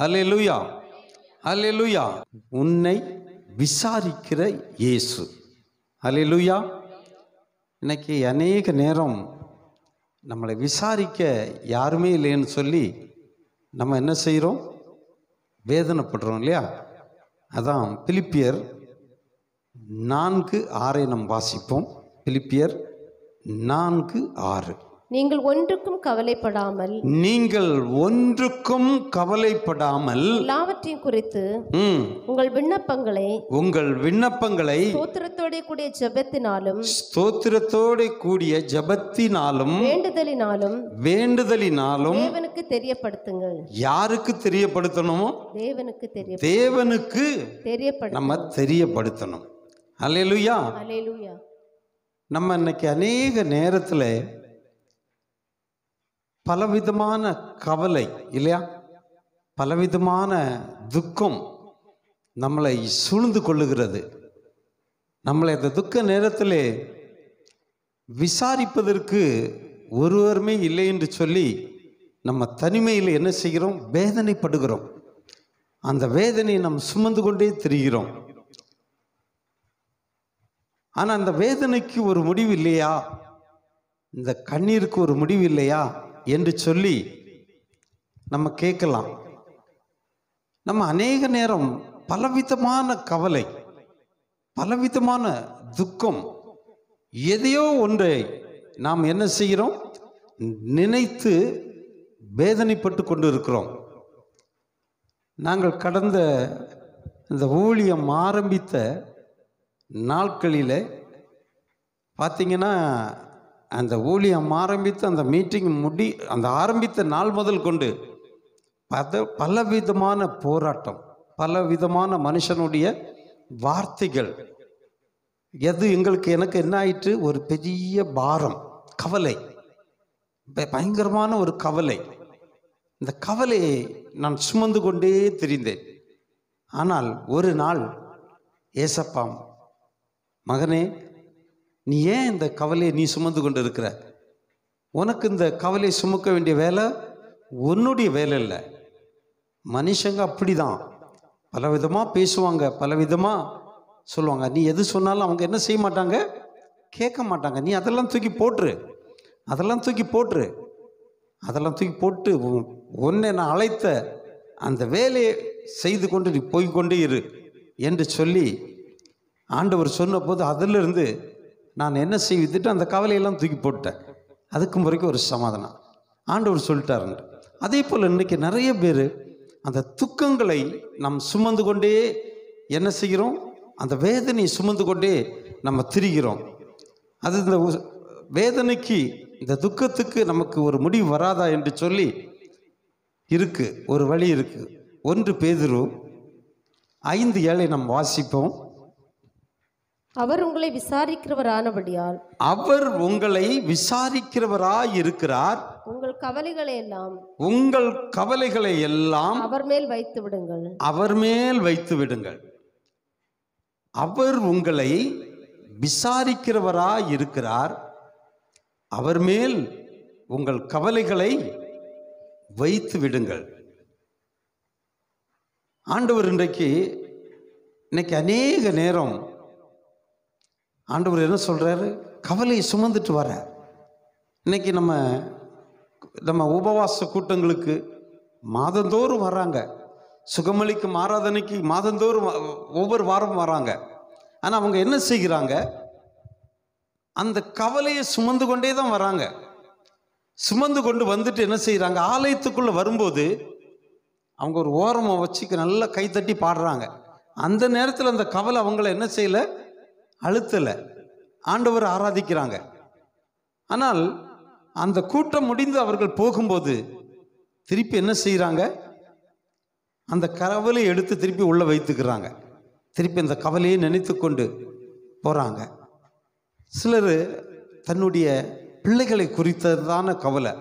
ஹலே லூயா ஹலே லூயா உன்னை விசாரிக்கிற இயேசு ஹலே லூயா இன்னைக்கு அநேக நேரம் நம்மளை விசாரிக்க யாருமே இல்லைன்னு சொல்லி நம்ம என்ன செய்கிறோம் வேதனைப்படுறோம் இல்லையா அதான் பிலிப்பியர் நான்கு ஆறை நம் வாசிப்போம் பிலிப்பியர் நான்கு ஆறு நீங்கள் ஒன்றுக்கும் கவலைப்படாமல் நீங்கள் ஒன்றுக்கும் கவலைப்படாமல் எல்லாவற்றையும் குறித்து உங்கள் விண்ணப்பங்களை உங்கள் விண்ணப்பங்களை ஸ்தோத்திரத்தோட கூடிய ஜெபத்தினாலும் ஸ்தோத்திரத்தோட கூடிய ஜெபத்தினாலும் வேண்டுதலினாலும் வேண்டுதலினாலும் தேவனுக்கு தெரியப்படுத்துங்கள் யாருக்கு தெரியப்படுத்தணும் தேவனுக்கு தெரிய தேவனுக்கு தெரியப்படும் நம்ம தெரியப்படுத்தணும் அலையலுயா அலையலுயா நம்ம இன்னைக்கு அநேக நேரத்தில் பலவிதமான கவலை இல்லையா பலவிதமான துக்கம் நம்மளை சூழ்ந்து கொள்ளுகிறது நம்மளை அந்த துக்க நேரத்தில் விசாரிப்பதற்கு ஒருவருமே இல்லை என்று சொல்லி நம்ம தனிமையில் என்ன செய்கிறோம் வேதனைப்படுகிறோம் அந்த வேதனையை நம்ம சுமந்து கொண்டே திரிகிறோம் ஆனால் அந்த வேதனைக்கு ஒரு முடிவு இல்லையா இந்த கண்ணீருக்கு ஒரு முடிவு இல்லையா என்று சொல்லி நம்ம கேட்கலாம் நம்ம அநேக நேரம் பலவிதமான கவலை பலவிதமான துக்கம் எதையோ ஒன்றை நாம் என்ன செய்கிறோம் நினைத்து வேதனைப்பட்டு கொண்டு இருக்கிறோம் நாங்கள் கடந்த இந்த ஊழியம் ஆரம்பித்த நாட்களில் பார்த்திங்கன்னா அந்த ஊழியம் ஆரம்பித்து அந்த மீட்டிங் முடி அந்த ஆரம்பித்த நாள் முதல் கொண்டு பத பலவிதமான போராட்டம் பலவிதமான மனுஷனுடைய வார்த்தைகள் எது எங்களுக்கு எனக்கு என்ன ஆயிற்று ஒரு பெரிய பாரம் கவலை பயங்கரமான ஒரு கவலை இந்த கவலையை நான் சுமந்து கொண்டே தெரிந்தேன் ஆனால் ஒரு நாள் ஏசப்பாம் மகனே நீ ஏன் இந்த கவலையை நீ சுமந்து கொண்டு இருக்கிற உனக்கு இந்த கவலையை சுமக்க வேண்டிய வேலை உன்னுடைய வேலை இல்லை மனுஷங்க அப்படி தான் பலவிதமாக பேசுவாங்க பலவிதமாக சொல்லுவாங்க நீ எது சொன்னாலும் அவங்க என்ன செய்ய மாட்டாங்க கேட்க மாட்டாங்க நீ அதெல்லாம் தூக்கி போட்டுரு அதெல்லாம் தூக்கி போட்டுரு அதெல்லாம் தூக்கி போட்டு உன்னை நான் அழைத்த அந்த வேலையை செய்து கொண்டு நீ போய்கொண்டே இரு என்று சொல்லி ஆண்டவர் சொன்னபோது அதிலிருந்து நான் என்ன வித்துட்டு அந்த கவலையெல்லாம் தூக்கி போட்டேன் அதுக்கு முறைக்கு ஒரு சமாதானம் ஆண்டவர் சொல்லிட்டாருன்னு அதே போல் இன்றைக்கி நிறைய பேர் அந்த துக்கங்களை நாம் சுமந்து கொண்டே என்ன செய்கிறோம் அந்த வேதனையை சுமந்து கொண்டே நம்ம திரிகிறோம் அது இந்த வேதனைக்கு இந்த துக்கத்துக்கு நமக்கு ஒரு முடிவு வராதா என்று சொல்லி இருக்குது ஒரு வழி இருக்குது ஒன்று பேதுரு ஐந்து ஏழை நாம் வாசிப்போம் அவர் உங்களை விசாரிக்கிறவரானபடியால் அவர் உங்களை விசாரிக்கிறவராய் இருக்கிறார் உங்கள் கவலைகளை எல்லாம் உங்கள் கவலைகளை எல்லாம் அவர் மேல் வைத்து விடுங்கள் அவர் மேல் வைத்து விடுங்கள் அவர் உங்களை விசாரிக்கிறவராய் இருக்கிறார் அவர் மேல் உங்கள் கவலைகளை வைத்து விடுங்கள் ஆண்டவர் இன்றைக்கு இன்னைக்கு அநேக நேரம் ஆண்டவர் என்ன சொல்கிறாரு கவலையை சுமந்துட்டு வர இன்றைக்கி நம்ம நம்ம உபவாச கூட்டங்களுக்கு மாதந்தோறும் வராங்க சுகமளிக்கும் ஆராதனைக்கு மாதந்தோறும் ஒவ்வொரு வாரமும் வராங்க ஆனால் அவங்க என்ன செய்கிறாங்க அந்த கவலையை சுமந்து கொண்டே தான் வராங்க சுமந்து கொண்டு வந்துட்டு என்ன செய்கிறாங்க ஆலயத்துக்குள்ளே வரும்போது அவங்க ஒரு ஓரமாக வச்சுக்க நல்லா கைத்தட்டி பாடுறாங்க அந்த நேரத்தில் அந்த கவலை அவங்கள என்ன செய்யலை அழுத்தலை ஆண்டவர் ஆராதிக்கிறாங்க ஆனால் அந்த கூட்டம் முடிந்து அவர்கள் போகும்போது திருப்பி என்ன செய்கிறாங்க அந்த கவலை எடுத்து திருப்பி உள்ளே வைத்துக்கிறாங்க திருப்பி அந்த கவலையை நினைத்து கொண்டு போகிறாங்க சிலர் தன்னுடைய பிள்ளைகளை குறித்ததான கவலை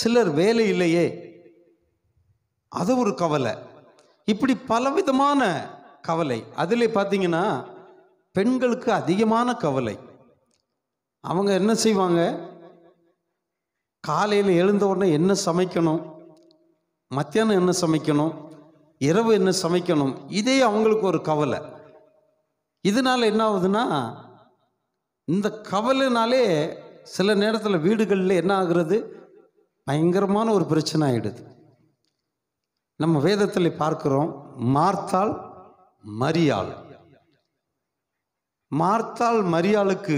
சிலர் வேலை இல்லையே அது ஒரு கவலை இப்படி பலவிதமான கவலை அதில் பார்த்தீங்கன்னா பெண்களுக்கு அதிகமான கவலை அவங்க என்ன செய்வாங்க காலையில் எழுந்த உடனே என்ன சமைக்கணும் மத்தியானம் என்ன சமைக்கணும் இரவு என்ன சமைக்கணும் இதே அவங்களுக்கு ஒரு கவலை இதனால் என்ன ஆகுதுன்னா இந்த கவலைனாலே சில நேரத்தில் வீடுகளில் என்ன ஆகுறது பயங்கரமான ஒரு பிரச்சனை ஆகிடுது நம்ம வேதத்தில் பார்க்குறோம் மார்த்தால் மரியாள் மார்த்தாள் மரியாளுக்கு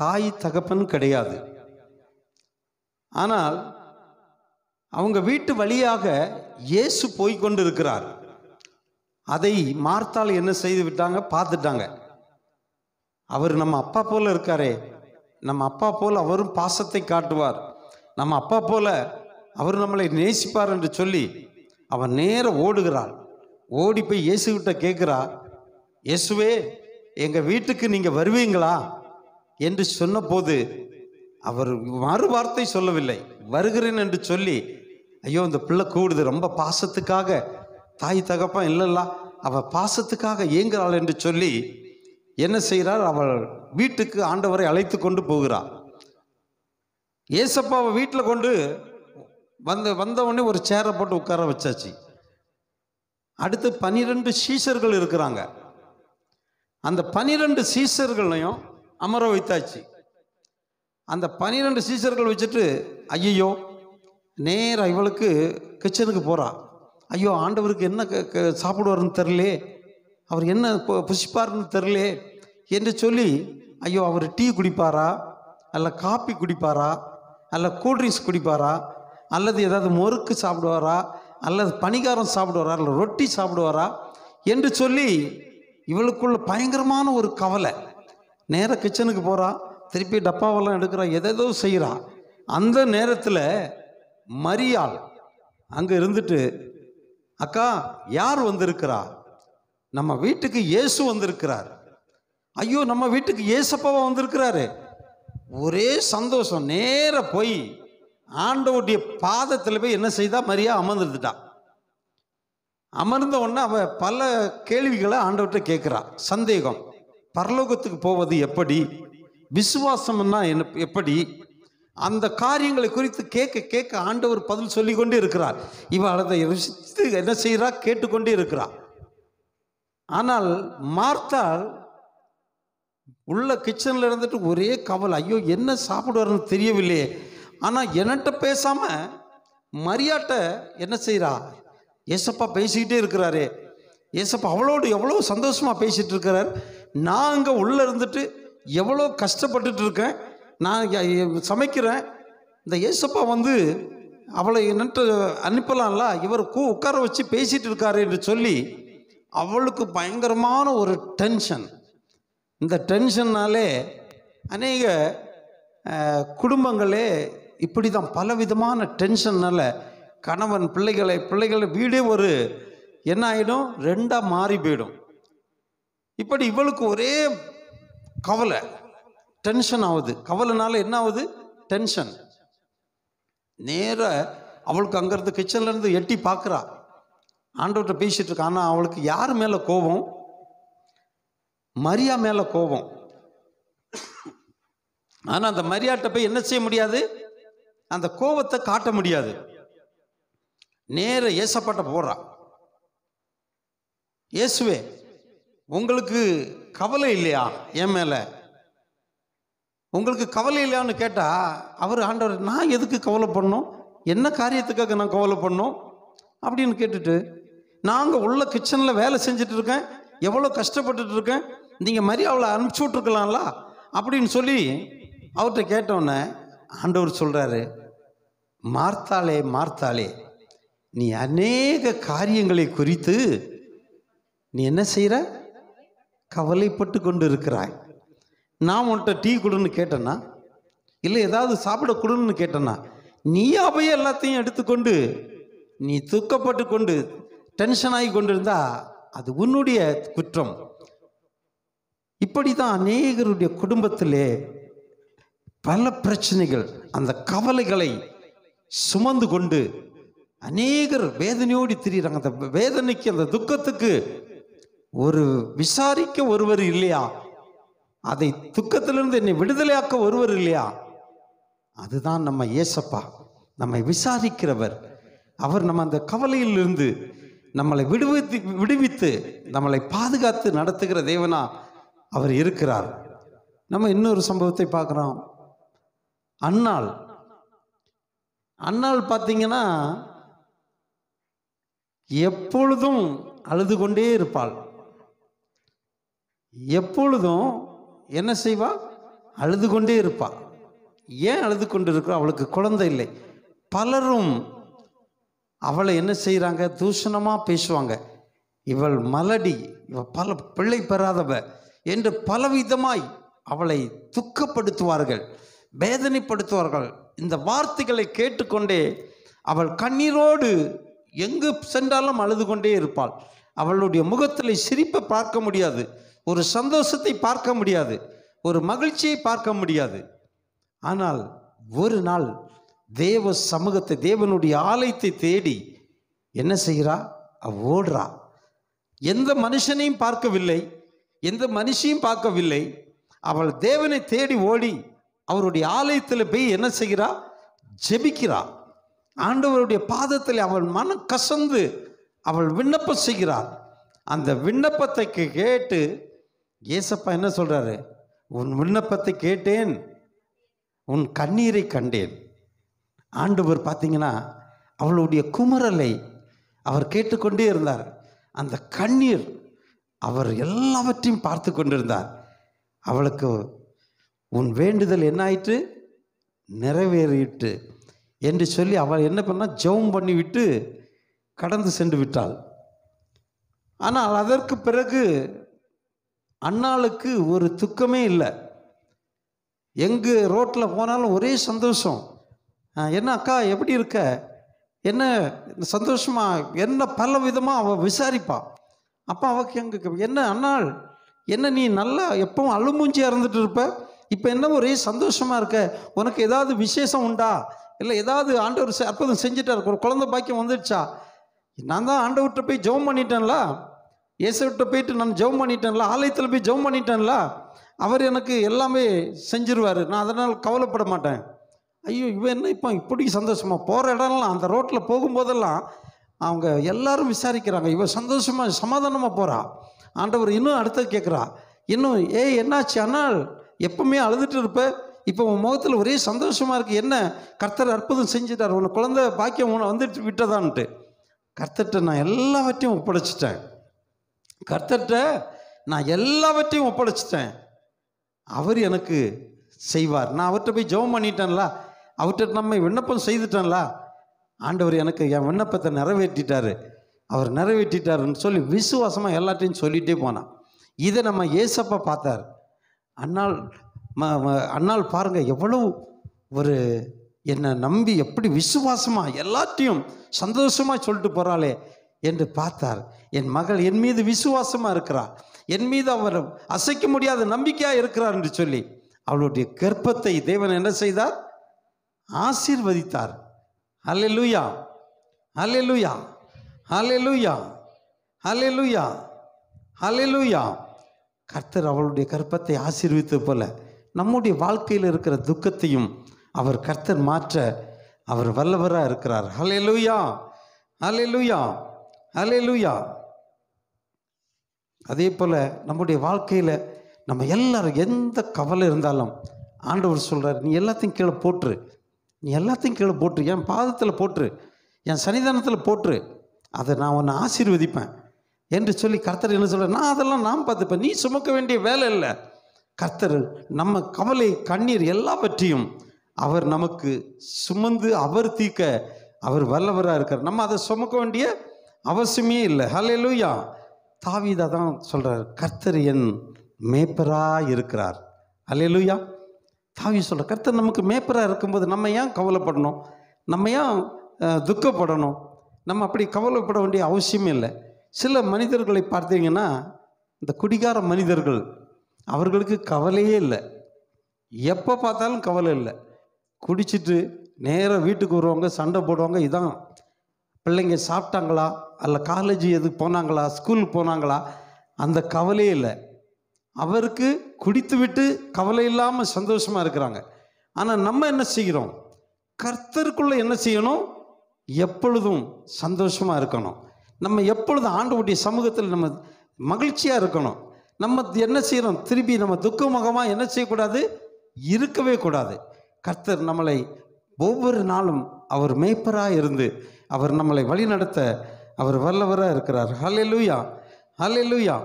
தாய் தகப்பன் கிடையாது ஆனால் அவங்க வீட்டு வழியாக இயேசு போய்கொண்டு இருக்கிறார் அதை மார்த்தால் என்ன செய்து விட்டாங்க பார்த்துட்டாங்க அவர் நம்ம அப்பா போல் இருக்காரே நம்ம அப்பா போல் அவரும் பாசத்தை காட்டுவார் நம்ம அப்பா போல அவர் நம்மளை நேசிப்பார் என்று சொல்லி அவன் நேர ஓடுகிறாள் ஓடி போய் இயேசுகிட்ட கேட்குறா இயேசுவே எங்கள் வீட்டுக்கு நீங்கள் வருவீங்களா என்று சொன்னபோது அவர் மறு வார்த்தை சொல்லவில்லை வருகிறேன் என்று சொல்லி ஐயோ இந்த பிள்ளை கூடுது ரொம்ப பாசத்துக்காக தாய் தகப்பா இல்லைல்ல அவள் பாசத்துக்காக ஏங்குறாள் என்று சொல்லி என்ன செய்கிறாள் அவள் வீட்டுக்கு ஆண்டவரை அழைத்து கொண்டு போகிறார் ஏசப்பாவை வீட்டில் கொண்டு வந்த வந்தவொடனே ஒரு சேரை போட்டு உட்கார வச்சாச்சு அடுத்து பன்னிரெண்டு சீசர்கள் இருக்கிறாங்க அந்த பனிரெண்டு சீசர்களையும் அமர வைத்தாச்சு அந்த பனிரெண்டு சீசர்கள் வச்சுட்டு ஐயையோ நேராக இவளுக்கு கிச்சனுக்கு போகிறா ஐயோ ஆண்டவருக்கு என்ன சாப்பிடுவாருன்னு தெரிலே அவர் என்ன புசிப்பாருன்னு தெரிலே என்று சொல்லி ஐயோ அவர் டீ குடிப்பாரா அல்ல காப்பி குடிப்பாரா அல்ல கூல்ட்ரிங்க்ஸ் குடிப்பாரா அல்லது ஏதாவது மொறுக்கு சாப்பிடுவாரா அல்லது பனிகாரம் சாப்பிடுவாரா இல்லை ரொட்டி சாப்பிடுவாரா என்று சொல்லி இவளுக்குள்ள பயங்கரமான ஒரு கவலை நேராக கிச்சனுக்கு போகிறா திருப்பி டப்பாவெல்லாம் எடுக்கிறா எதோ செய்கிறா அந்த நேரத்தில் மரியாள் அங்கே இருந்துட்டு அக்கா யார் வந்திருக்கிறா நம்ம வீட்டுக்கு இயேசு வந்திருக்கிறார் ஐயோ நம்ம வீட்டுக்கு இயேசப்பாவா வந்திருக்கிறாரு ஒரே சந்தோஷம் நேராக போய் ஆண்டவுடைய பாதத்தில் போய் என்ன செய்தா மரியா அமர்ந்துட்டான் அமர்ந்த உடனே அவள் பல கேள்விகளை ஆண்டவர்கிட்ட கேட்குறா சந்தேகம் பரலோகத்துக்கு போவது எப்படி விசுவாசம்னா என்ன எப்படி அந்த காரியங்களை குறித்து கேட்க கேட்க ஆண்டவர் பதில் சொல்லி கொண்டே இருக்கிறார் இவள் அதை ரசித்து என்ன செய்கிறா கேட்டுக்கொண்டே இருக்கிறார் ஆனால் மார்த்தால் உள்ள கிச்சனில் இருந்துட்டு ஒரே கவலை ஐயோ என்ன சாப்பிடுவாருன்னு தெரியவில்லையே ஆனால் என்னட்ட பேசாமல் மரியாட்ட என்ன செய்கிறா ஏசப்பா பேசிக்கிட்டே இருக்கிறாரு ஏசப்பா அவளோடு எவ்வளோ சந்தோஷமாக பேசிகிட்டு இருக்கிறார் நான் அங்கே உள்ளே இருந்துட்டு எவ்வளோ கஷ்டப்பட்டுட்டு இருக்கேன் நான் சமைக்கிறேன் இந்த ஏசப்பா வந்து அவளை என்னட்டு அனுப்பலாம்ல இவர் கூ உட்கார வச்சு பேசிகிட்டு இருக்காரு என்று சொல்லி அவளுக்கு பயங்கரமான ஒரு டென்ஷன் இந்த டென்ஷன்னாலே அநேக குடும்பங்களே இப்படி தான் பலவிதமான டென்ஷன்னால் கணவன் பிள்ளைகளை பிள்ளைகள் வீடே ஒரு என்ன ஆகிடும் ரெண்டாக மாறி போயிடும் இப்படி இவளுக்கு ஒரே கவலை டென்ஷன் ஆகுது கவலைனால என்ன ஆகுது டென்ஷன் நேர அவளுக்கு அங்கேருந்து கிச்சன்லேருந்து எட்டி பார்க்குறா ஆண்டவர்கிட்ட பேசிகிட்டு இருக்கா ஆனால் அவளுக்கு யார் மேலே கோபம் மரியா மேலே கோபம் ஆனால் அந்த மரியாட்ட போய் என்ன செய்ய முடியாது அந்த கோபத்தை காட்ட முடியாது நேர ஏசப்பட்ட போடுறான் இயேசுவே உங்களுக்கு கவலை இல்லையா என் மேலே உங்களுக்கு கவலை இல்லையான்னு கேட்டால் அவர் ஆண்டவர் நான் எதுக்கு கவலை பண்ணோம் என்ன காரியத்துக்காக நான் கவலை பண்ணோம் அப்படின்னு கேட்டுட்டு நாங்கள் உள்ள கிச்சனில் வேலை செஞ்சுட்டு இருக்கேன் எவ்வளோ கஷ்டப்பட்டுட்டு இருக்கேன் நீங்கள் மரியாதை அனுப்பிச்சி விட்ருக்கலாம்ல அப்படின்னு சொல்லி அவர்கிட்ட கேட்டோன்னே ஆண்டவர் சொல்கிறாரு மார்த்தாலே மார்த்தாளே நீ அநேக காரியங்களை குறித்து நீ என்ன செய்கிற கவலைப்பட்டு கொண்டு இருக்கிறாய் நான் உன்ட்ட டீ கொடுன்னு கேட்டேன்னா இல்லை ஏதாவது சாப்பிட கொடுன்னு கேட்டேன்னா நீயா அப்போ எல்லாத்தையும் எடுத்துக்கொண்டு நீ துக்கப்பட்டு கொண்டு டென்ஷன் ஆகி கொண்டு இருந்தா அது உன்னுடைய குற்றம் இப்படி தான் அநேகருடைய குடும்பத்திலே பல பிரச்சனைகள் அந்த கவலைகளை சுமந்து கொண்டு அநேகர் வேதனையோடு திரியிறாங்க அந்த வேதனைக்கு அந்த துக்கத்துக்கு ஒரு விசாரிக்க ஒருவர் இல்லையா அதை துக்கத்திலிருந்து என்னை விடுதலையாக்க ஒருவர் இல்லையா அதுதான் நம்ம ஏசப்பா நம்மை விசாரிக்கிறவர் அவர் நம்ம அந்த கவலையிலிருந்து நம்மளை விடுவித்து விடுவித்து நம்மளை பாதுகாத்து நடத்துகிற தேவனா அவர் இருக்கிறார் நம்ம இன்னொரு சம்பவத்தை பார்க்குறோம் அன்னாள் அன்னாள் பார்த்தீங்கன்னா எப்பொழுதும் அழுது கொண்டே இருப்பாள் எப்பொழுதும் என்ன செய்வா அழுது கொண்டே இருப்பாள் ஏன் அழுது கொண்டு இருக்கிறோம் அவளுக்கு குழந்தை இல்லை பலரும் அவளை என்ன செய்கிறாங்க தூஷணமாக பேசுவாங்க இவள் மலடி இவள் பல பிள்ளை பெறாதவ என்று பலவிதமாய் அவளை துக்கப்படுத்துவார்கள் வேதனைப்படுத்துவார்கள் இந்த வார்த்தைகளை கேட்டுக்கொண்டே அவள் கண்ணீரோடு எங்கு சென்றாலும் அழுது கொண்டே இருப்பாள் அவளுடைய முகத்தில் சிரிப்பை பார்க்க முடியாது ஒரு சந்தோஷத்தை பார்க்க முடியாது ஒரு மகிழ்ச்சியை பார்க்க முடியாது ஆனால் ஒரு நாள் தேவ சமூகத்தை தேவனுடைய ஆலயத்தை தேடி என்ன செய்கிறா அவ ஓடுறா எந்த மனுஷனையும் பார்க்கவில்லை எந்த மனுஷியும் பார்க்கவில்லை அவள் தேவனை தேடி ஓடி அவருடைய ஆலயத்தில் போய் என்ன செய்கிறா ஜெபிக்கிறாள் ஆண்டவருடைய பாதத்தில் அவள் மனம் கசந்து அவள் விண்ணப்பம் செய்கிறாள் அந்த விண்ணப்பத்தை கேட்டு ஏசப்பா என்ன சொல்கிறாரு உன் விண்ணப்பத்தை கேட்டேன் உன் கண்ணீரை கண்டேன் ஆண்டவர் பார்த்தீங்கன்னா அவளுடைய குமரலை அவர் கேட்டுக்கொண்டே இருந்தார் அந்த கண்ணீர் அவர் எல்லாவற்றையும் பார்த்து கொண்டிருந்தார் அவளுக்கு உன் வேண்டுதல் என்ன ஆயிற்று நிறைவேறிட்டு என்று சொல்லி அவள் என்ன பண்ணால் ஜெபம் பண்ணிவிட்டு கடந்து சென்று விட்டாள் ஆனால் அதற்கு பிறகு அண்ணாளுக்கு ஒரு துக்கமே இல்லை எங்கு ரோட்டில் போனாலும் ஒரே சந்தோஷம் என்ன அக்கா எப்படி இருக்க என்ன சந்தோஷமா என்ன பல விதமாக அவள் விசாரிப்பாள் அப்போ அவக்கு எங்கே என்ன அண்ணாள் என்ன நீ நல்லா எப்பவும் அழுமூஞ்சி இறந்துட்டு இருப்ப இப்போ என்ன ஒரே சந்தோஷமாக இருக்க உனக்கு ஏதாவது விசேஷம் உண்டா இல்லை ஏதாவது ஆண்டவர் அற்புதம் செஞ்சுட்டார் ஒரு குழந்த பாக்கியம் வந்துடுச்சா நான் தான் ஆண்டவர்கிட்ட போய் ஜெபம் பண்ணிட்டேன்ல இயேசுகிட்ட போயிட்டு நான் ஜெபம் பண்ணிட்டேன்ல ஆலயத்தில் போய் ஜெபம் பண்ணிட்டேன்ல அவர் எனக்கு எல்லாமே செஞ்சிருவார் நான் அதனால் கவலைப்பட மாட்டேன் ஐயோ இவன் என்ன இப்போ இப்படி சந்தோஷமாக போகிற இடம்லாம் அந்த ரோட்டில் போகும்போதெல்லாம் அவங்க எல்லாரும் விசாரிக்கிறாங்க இவன் சந்தோஷமாக சமாதானமாக போகிறா ஆண்டவர் இன்னும் அடுத்த கேட்குறா இன்னும் ஏய் என்னாச்சு அண்ணா எப்பவுமே அழுதுட்டு இருப்பேன் இப்போ உன் முகத்தில் ஒரே சந்தோஷமாக இருக்குது என்ன கர்த்தர் அற்புதம் செஞ்சுட்டார் உன் குழந்த பாக்கியம் உன வந்துட்டு விட்டதான்ட்டு கர்த்தர்கிட்ட நான் எல்லாவற்றையும் ஒப்படைச்சிட்டேன் கர்த்தர்கிட்ட நான் எல்லாவற்றையும் ஒப்படைச்சிட்டேன் அவர் எனக்கு செய்வார் நான் அவர்கிட்ட போய் ஜெபம் பண்ணிட்டேன்ல அவர்கிட்ட நம்ம விண்ணப்பம் செய்துட்டேன்ல ஆண்டவர் எனக்கு என் விண்ணப்பத்தை நிறைவேற்றிட்டார் அவர் நிறைவேற்றிட்டாருன்னு சொல்லி விசுவாசமாக எல்லாத்தையும் சொல்லிகிட்டே போனான் இதை நம்ம ஏசப்பா பார்த்தார் அன்னால் ம அண்ணால் பாருங்கள் எவ்வளவு ஒரு என்னை நம்பி எப்படி விசுவாசமாக எல்லாத்தையும் சந்தோஷமாக சொல்லிட்டு போகிறாளே என்று பார்த்தார் என் மகள் என் மீது விசுவாசமாக இருக்கிறாள் என் மீது அவர் அசைக்க முடியாத நம்பிக்கையாக இருக்கிறார் என்று சொல்லி அவளுடைய கர்ப்பத்தை தேவன் என்ன செய்தார் ஆசீர்வதித்தார் அல்ல லூயா அல்ல லூயா அல்ல லூயா அல்ல லூயா அல்ல லூயா கர்த்தர் அவளுடைய கர்ப்பத்தை ஆசீர்வித்தது போல நம்முடைய வாழ்க்கையில் இருக்கிற துக்கத்தையும் அவர் கர்த்தர் மாற்ற அவர் வல்லவராக இருக்கிறார் ஹலே லூயா ஹலே லூயா ஹலே லூயா அதே போல் நம்முடைய வாழ்க்கையில் நம்ம எல்லாரும் எந்த கவலை இருந்தாலும் ஆண்டவர் சொல்கிறார் நீ எல்லாத்தையும் கீழே போட்டுரு நீ எல்லாத்தையும் கீழே போட்டுரு என் பாதத்தில் போட்டுரு என் சன்னிதானத்தில் போட்டுரு அதை நான் உன்னை ஆசீர்வதிப்பேன் என்று சொல்லி கர்த்தர் என்ன சொல்கிறேன் நான் அதெல்லாம் நான் பார்த்துப்பேன் நீ சுமக்க வேண்டிய வேலை இல்லை கர்த்தர் நம்ம கவலை கண்ணீர் எல்லாவற்றையும் அவர் நமக்கு சுமந்து அவர் தீக்க அவர் வல்லவராக இருக்கார் நம்ம அதை சுமக்க வேண்டிய அவசியமே இல்லை ஹலே லூயா தாவிதா தான் சொல்கிறார் கர்த்தர் என் மேப்பராக இருக்கிறார் ஹலே லூயா தாவி சொல்கிற கர்த்தர் நமக்கு மேப்பராக இருக்கும்போது நம்ம ஏன் கவலைப்படணும் நம்ம ஏன் துக்கப்படணும் நம்ம அப்படி கவலைப்பட வேண்டிய அவசியம் இல்லை சில மனிதர்களை பார்த்தீங்கன்னா இந்த குடிகார மனிதர்கள் அவர்களுக்கு கவலையே இல்லை எப்போ பார்த்தாலும் கவலை இல்லை குடிச்சிட்டு நேராக வீட்டுக்கு வருவாங்க சண்டை போடுவாங்க இதான் பிள்ளைங்க சாப்பிட்டாங்களா அல்ல காலேஜ் எதுக்கு போனாங்களா ஸ்கூல் போனாங்களா அந்த கவலையே இல்லை அவருக்கு குடித்து விட்டு கவலை இல்லாமல் சந்தோஷமாக இருக்கிறாங்க ஆனால் நம்ம என்ன செய்கிறோம் கர்த்தருக்குள்ளே என்ன செய்யணும் எப்பொழுதும் சந்தோஷமாக இருக்கணும் நம்ம எப்பொழுதும் ஆண்டவுடைய சமூகத்தில் நம்ம மகிழ்ச்சியாக இருக்கணும் நம்ம என்ன செய்யணும் திருப்பி நம்ம துக்கமுகமாக என்ன செய்யக்கூடாது இருக்கவே கூடாது கர்த்தர் நம்மளை ஒவ்வொரு நாளும் அவர் மேய்ப்பராக இருந்து அவர் நம்மளை வழிநடத்த அவர் வல்லவராக இருக்கிறார் ஹலே லூயா ஹலே லூயா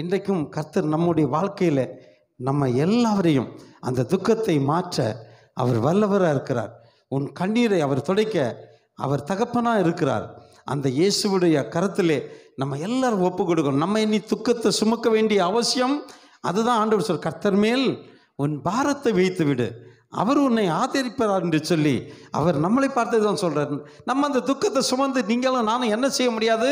இன்றைக்கும் கர்த்தர் நம்முடைய வாழ்க்கையில் நம்ம எல்லாவரையும் அந்த துக்கத்தை மாற்ற அவர் வல்லவராக இருக்கிறார் உன் கண்ணீரை அவர் துடைக்க அவர் தகப்பனாக இருக்கிறார் அந்த இயேசுவுடைய கருத்திலே நம்ம எல்லாரும் ஒப்பு கொடுக்கணும் நம்ம இனி துக்கத்தை சுமக்க வேண்டிய அவசியம் அதுதான் ஆண்டவர் சொல் கர்த்தர் மேல் உன் பாரத்தை வைத்து விடு அவர் உன்னை ஆதரிப்பார் என்று சொல்லி அவர் நம்மளை பார்த்து தான் சொல்கிறார் நம்ம அந்த துக்கத்தை சுமந்து நீங்களும் நானும் என்ன செய்ய முடியாது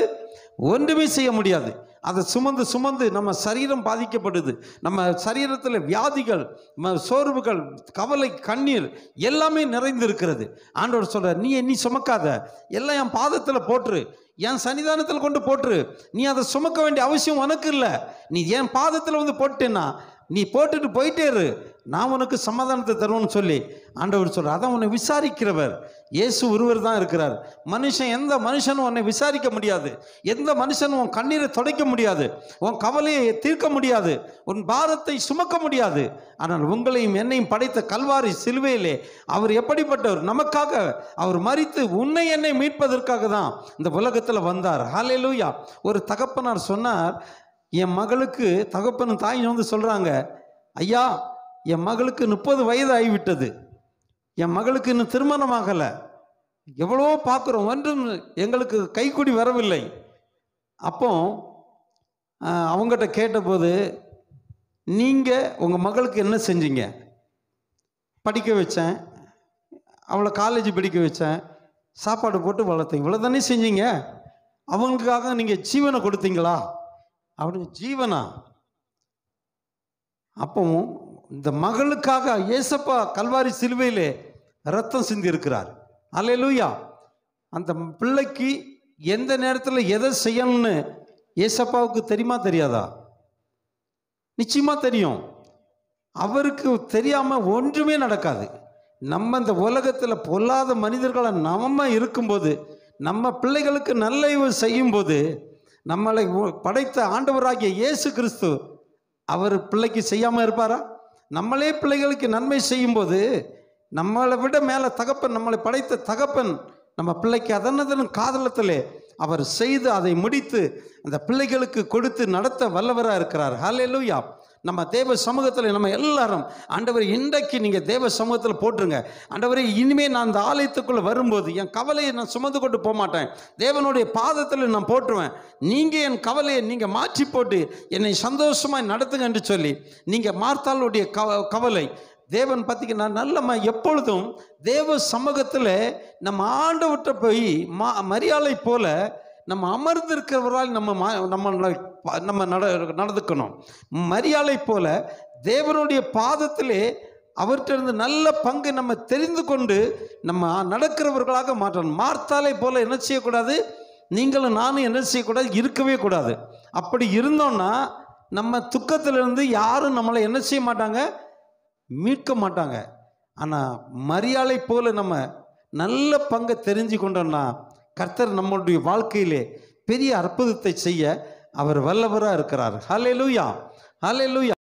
ஒன்றுமே செய்ய முடியாது அதை சுமந்து சுமந்து நம்ம சரீரம் பாதிக்கப்படுது நம்ம சரீரத்தில் வியாதிகள் சோர்வுகள் கவலை கண்ணீர் எல்லாமே நிறைந்து இருக்கிறது ஆண்டவர் சொல்கிறார் நீ எண்ணி சுமக்காத எல்லாம் என் பாதத்தில் போற்று என் சன்னிதானத்தில் கொண்டு போட்டுரு நீ அதை சுமக்க வேண்டிய அவசியம் உனக்கு இல்லை நீ என் பாதத்தில் வந்து போட்டேன்னா நீ போட்டுட்டு போயிட்டே இரு நான் உனக்கு சமாதானத்தை தருவோம்னு சொல்லி ஆண்டவர் சொல்கிறார் அதான் உன்னை விசாரிக்கிறவர் இயேசு ஒருவர் தான் இருக்கிறார் மனுஷன் எந்த மனுஷனும் உன்னை விசாரிக்க முடியாது எந்த மனுஷனும் உன் கண்ணீரை துடைக்க முடியாது உன் கவலையை தீர்க்க முடியாது உன் பாரத்தை சுமக்க முடியாது ஆனால் உங்களையும் என்னையும் படைத்த கல்வாரி சிலுவையிலே அவர் எப்படிப்பட்டவர் நமக்காக அவர் மறித்து உன்னை என்னை மீட்பதற்காக தான் இந்த உலகத்தில் வந்தார் ஹாலே லூயா ஒரு தகப்பனார் சொன்னார் என் மகளுக்கு தகப்பனும் தாயும் வந்து சொல்கிறாங்க ஐயா என் மகளுக்கு முப்பது வயது ஆகிவிட்டது என் மகளுக்கு இன்னும் திருமணம் ஆகலை எவ்வளவோ பார்க்குறோம் ஒன்றும் எங்களுக்கு கைக்குடி வரவில்லை அப்போ அவங்ககிட்ட கேட்டபோது நீங்கள் உங்கள் மகளுக்கு என்ன செஞ்சீங்க படிக்க வச்சேன் அவளை காலேஜ் படிக்க வச்சேன் சாப்பாடு போட்டு வளர்த்தேன் இவ்வளோ தானே செஞ்சீங்க அவங்களுக்காக நீங்கள் ஜீவனை கொடுத்தீங்களா அவனுக்கு ஜீவனா அப்பவும் இந்த மகளுக்காக ஏசப்பா கல்வாரி சிலுவையிலே ரத்தம் சிந்தி இருக்கிறார் லூயா அந்த பிள்ளைக்கு எந்த நேரத்தில் எதை செய்யணும்னு ஏசப்பாவுக்கு தெரியுமா தெரியாதா நிச்சயமாக தெரியும் அவருக்கு தெரியாமல் ஒன்றுமே நடக்காது நம்ம இந்த உலகத்தில் பொல்லாத மனிதர்களை நம்ம இருக்கும்போது நம்ம பிள்ளைகளுக்கு நல்ல செய்யும்போது நம்மளை படைத்த ஆண்டவராகிய இயேசு கிறிஸ்து அவர் பிள்ளைக்கு செய்யாமல் இருப்பாரா நம்மளே பிள்ளைகளுக்கு நன்மை செய்யும்போது நம்மளை விட மேலே தகப்பன் நம்மளை படைத்த தகப்பன் நம்ம பிள்ளைக்கு அதனதன் காதலத்திலே அவர் செய்து அதை முடித்து அந்த பிள்ளைகளுக்கு கொடுத்து நடத்த வல்லவராக இருக்கிறார் ஹலே லூயா நம்ம தேவ சமூகத்தில் நம்ம எல்லாரும் ஆண்டவர் இன்றைக்கு நீங்கள் தேவ சமூகத்தில் போட்டுருங்க ஆண்டவரே இனிமேல் நான் அந்த ஆலயத்துக்குள்ளே வரும்போது என் கவலையை நான் சுமந்து கொண்டு போக மாட்டேன் தேவனுடைய பாதத்தில் நான் போட்டுருவேன் நீங்கள் என் கவலையை நீங்கள் மாற்றி போட்டு என்னை சந்தோஷமாக நடத்துங்க என்று சொல்லி நீங்கள் மார்த்தாளுடைய கவ கவலை தேவன் பார்த்தீங்கன்னா நல்லம்மா எப்பொழுதும் தேவ சமூகத்தில் நம்ம ஆண்டவற்றை போய் மா மரியாதை போல நம்ம அமர்ந்திருக்கிறவரால் நம்ம மா நம்மளை நம்ம நட நடந்துக்கணும் மரியாதை போல தேவனுடைய பாதத்திலே அவர்கிட்ட நல்ல பங்கு நம்ம தெரிந்து கொண்டு நம்ம நடக்கிறவர்களாக மாற்றணும் மார்த்தாலை போல என்ன செய்யக்கூடாது நீங்களும் நானும் என்ன செய்யக்கூடாது இருக்கவே கூடாது அப்படி இருந்தோம்னா நம்ம துக்கத்திலிருந்து யாரும் நம்மளை என்ன செய்ய மாட்டாங்க மீட்க மாட்டாங்க ஆனால் மரியாதை போல நம்ம நல்ல பங்கை தெரிஞ்சு கொண்டோம்னா கர்த்தர் நம்மளுடைய வாழ்க்கையிலே பெரிய அற்புதத்தை செய்ய அவர் வல்லவராக இருக்கிறார் ஹலே லூயா லூயா